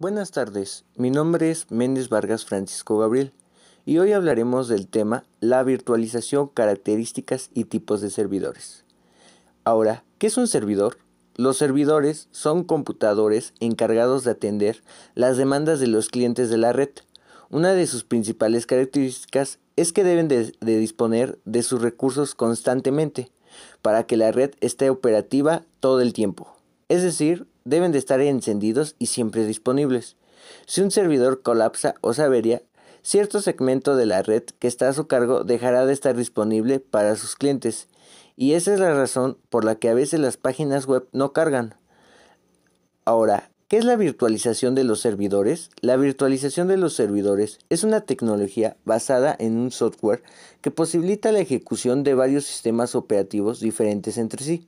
Buenas tardes, mi nombre es Méndez Vargas Francisco Gabriel y hoy hablaremos del tema la virtualización, características y tipos de servidores. Ahora, ¿qué es un servidor? Los servidores son computadores encargados de atender las demandas de los clientes de la red. Una de sus principales características es que deben de, disponer de sus recursos constantemente para que la red esté operativa todo el tiempo. Es decir, deben de estar encendidos y siempre disponibles. Si un servidor colapsa o se avería, cierto segmento de la red que está a su cargo dejará de estar disponible para sus clientes, y esa es la razón por la que a veces las páginas web no cargan. Ahora, ¿qué es la virtualización de los servidores? La virtualización de los servidores es una tecnología basada en un software que posibilita la ejecución de varios sistemas operativos diferentes entre sí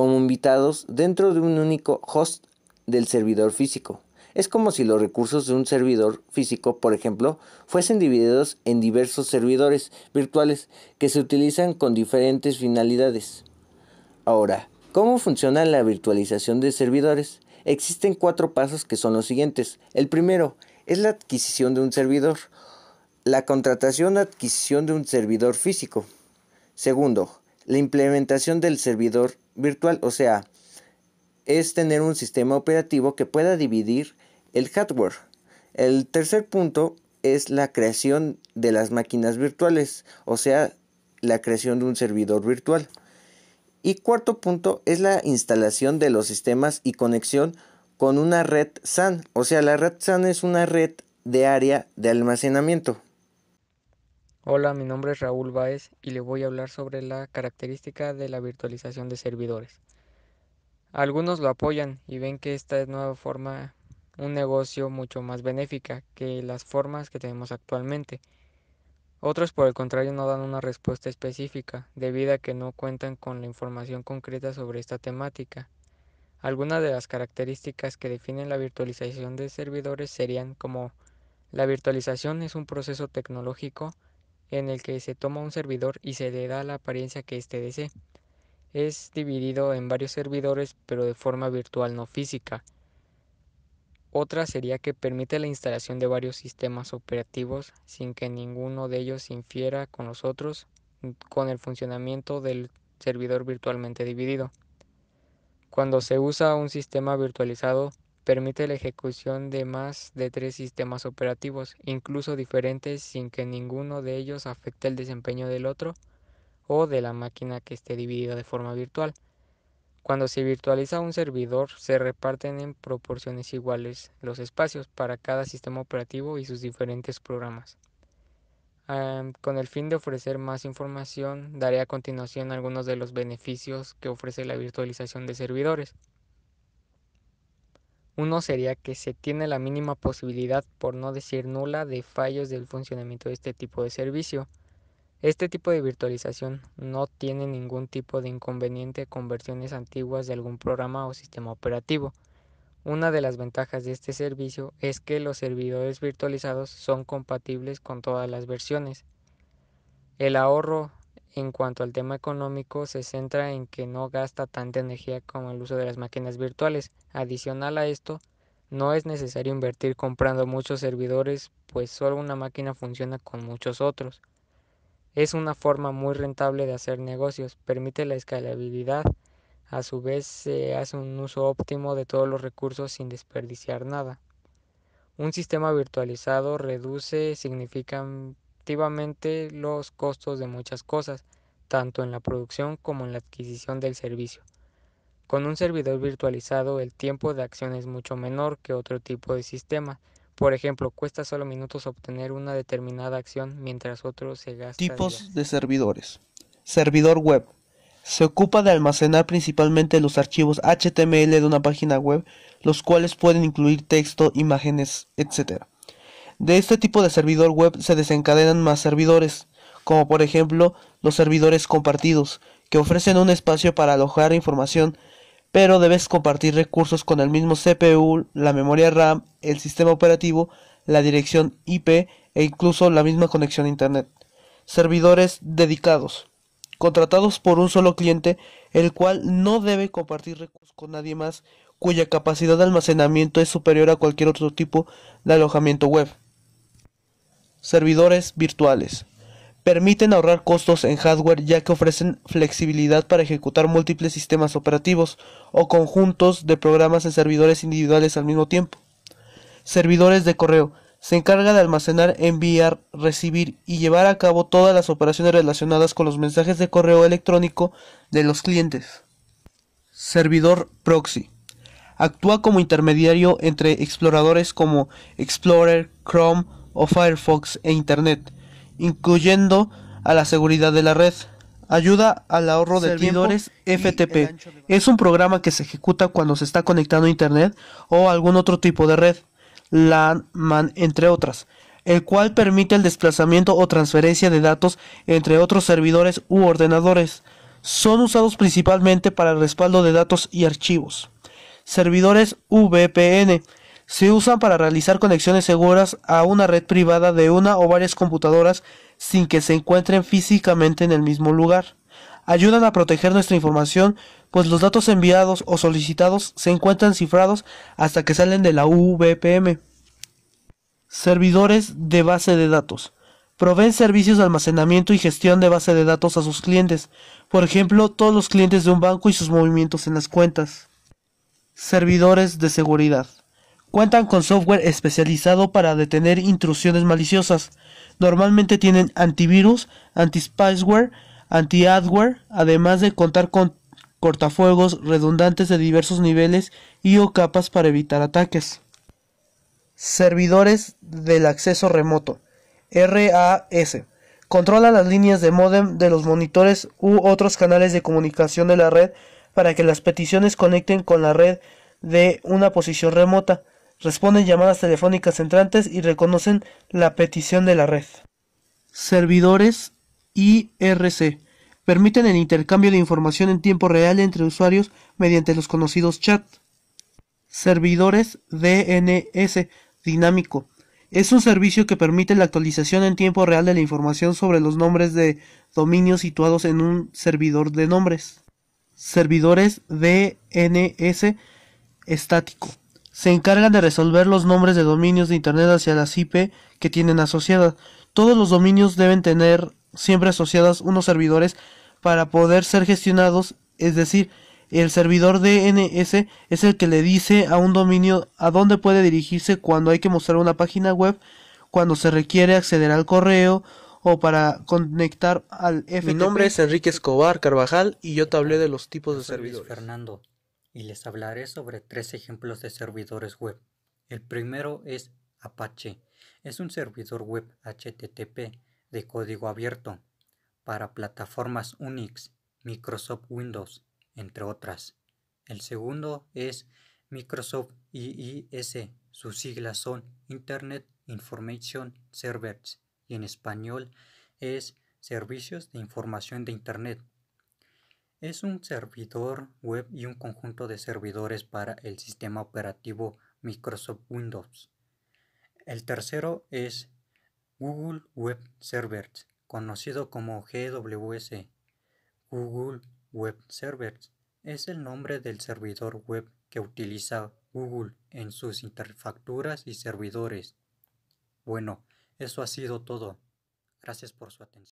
como invitados dentro de un único host del servidor físico. Es como si los recursos de un servidor físico, por ejemplo, fuesen divididos en diversos servidores virtuales que se utilizan con diferentes finalidades. Ahora, ¿cómo funciona la virtualización de servidores? Existen cuatro pasos que son los siguientes. El primero es la adquisición de un servidor. La contratación adquisición de un servidor físico. Segundo, la implementación del servidor virtual, o sea, es tener un sistema operativo que pueda dividir el hardware. El tercer punto es la creación de las máquinas virtuales, o sea, la creación de un servidor virtual. Y cuarto punto es la instalación de los sistemas y conexión con una red SAN. O sea, la red SAN es una red de área de almacenamiento. Hola, mi nombre es Raúl Báez y le voy a hablar sobre la característica de la virtualización de servidores. Algunos lo apoyan y ven que esta es nueva forma un negocio mucho más benéfica que las formas que tenemos actualmente. Otros, por el contrario, no dan una respuesta específica, debido a que no cuentan con la información concreta sobre esta temática. Algunas de las características que definen la virtualización de servidores serían como la virtualización es un proceso tecnológico en el que se toma un servidor y se le da la apariencia que éste desee. Es dividido en varios servidores pero de forma virtual no física. Otra sería que permite la instalación de varios sistemas operativos sin que ninguno de ellos infiera con los otros con el funcionamiento del servidor virtualmente dividido. Cuando se usa un sistema virtualizado, permite la ejecución de más de tres sistemas operativos, incluso diferentes, sin que ninguno de ellos afecte el desempeño del otro o de la máquina que esté dividida de forma virtual. Cuando se virtualiza un servidor, se reparten en proporciones iguales los espacios para cada sistema operativo y sus diferentes programas. con el fin de ofrecer más información, daré a continuación algunos de los beneficios que ofrece la virtualización de servidores. Uno sería que se tiene la mínima posibilidad, por no decir nula, de fallos del funcionamiento de este tipo de servicio. Este tipo de virtualización no tiene ningún tipo de inconveniente con versiones antiguas de algún programa o sistema operativo. Una de las ventajas de este servicio es que los servidores virtualizados son compatibles con todas las versiones. El ahorro en cuanto al tema económico, se centra en que no gasta tanta energía como el uso de las máquinas virtuales. Adicional a esto, no es necesario invertir comprando muchos servidores, pues solo una máquina funciona con muchos otros. Es una forma muy rentable de hacer negocios, permite la escalabilidad, a su vez se hace un uso óptimo de todos los recursos sin desperdiciar nada. Un sistema virtualizado reduce significan los costos de muchas cosas, tanto en la producción como en la adquisición del servicio. Con un servidor virtualizado el tiempo de acción es mucho menor que otro tipo de sistema. Por ejemplo, cuesta solo minutos obtener una determinada acción mientras otro se gasta. Tipos de servidores. Servidor web. Se ocupa de almacenar principalmente los archivos HTML de una página web, los cuales pueden incluir texto, imágenes, etcétera. De este tipo de servidor web se desencadenan más servidores, como por ejemplo los servidores compartidos, que ofrecen un espacio para alojar información, pero debes compartir recursos con el mismo CPU, la memoria RAM, el sistema operativo, la dirección IP e incluso la misma conexión a Internet. Servidores dedicados, contratados por un solo cliente, el cual no debe compartir recursos con nadie más, cuya capacidad de almacenamiento es superior a cualquier otro tipo de alojamiento web. Servidores virtuales. Permiten ahorrar costos en hardware ya que ofrecen flexibilidad para ejecutar múltiples sistemas operativos o conjuntos de programas en servidores individuales al mismo tiempo. Servidores de correo. Se encarga de almacenar, enviar, recibir y llevar a cabo todas las operaciones relacionadas con los mensajes de correo electrónico de los clientes. Servidor proxy. Actúa como intermediario entre exploradores como Explorer, Chrome o Firefox e Internet, incluyendo a la seguridad de la red. Ayuda al ahorro de servidores FTP. Es un programa que se ejecuta cuando se está conectando a Internet o algún otro tipo de red, LAN, MAN, entre otras, el cual permite el desplazamiento o transferencia de datos entre otros servidores u ordenadores. Son usados principalmente para el respaldo de datos y archivos. Servidores VPN se usan para realizar conexiones seguras a una red privada de una o varias computadoras sin que se encuentren físicamente en el mismo lugar. Ayudan a proteger nuestra información, pues los datos enviados o solicitados se encuentran cifrados hasta que salen de la UVPM. Servidores de base de datos. Proveen servicios de almacenamiento y gestión de base de datos a sus clientes, por ejemplo, todos los clientes de un banco y sus movimientos en las cuentas. Servidores de seguridad. Cuentan con software especializado para detener intrusiones maliciosas. Normalmente tienen antivirus, anti-spyware, anti-adware, además de contar con cortafuegos redundantes de diversos niveles y o capas para evitar ataques. Servidores del acceso remoto. RAS. Controla las líneas de modem de los monitores u otros canales de comunicación de la red para que las peticiones conecten con la red de una posición remota responden llamadas telefónicas entrantes y reconocen la petición de la red. Servidores IRC permiten el intercambio de información en tiempo real entre usuarios mediante los conocidos chat. Servidores DNS dinámico es un servicio que permite la actualización en tiempo real de la información sobre los nombres de dominios situados en un servidor de nombres. Servidores DNS estático se encargan de resolver los nombres de dominios de Internet hacia las IP que tienen asociadas. Todos los dominios deben tener siempre asociadas unos servidores para poder ser gestionados, es decir, el servidor DNS es el que le dice a un dominio a dónde puede dirigirse cuando hay que mostrar una página web, cuando se requiere acceder al correo o para conectar al FTP. Mi nombre es Enrique Escobar Carvajal y yo te hablé de los tipos de servidores. Fernando y les hablaré sobre tres ejemplos de servidores web. El primero es Apache. Es un servidor web HTTP de código abierto para plataformas Unix, Microsoft Windows, entre otras. El segundo es Microsoft IIS. Sus siglas son Internet Information Servers y en español es Servicios de Información de Internet. Es un servidor web y un conjunto de servidores para el sistema operativo Microsoft Windows. El tercero es Google Web Servers, conocido como GWS. Google Web Servers es el nombre del servidor web que utiliza Google en sus interfacturas y servidores. Bueno, eso ha sido todo. Gracias por su atención.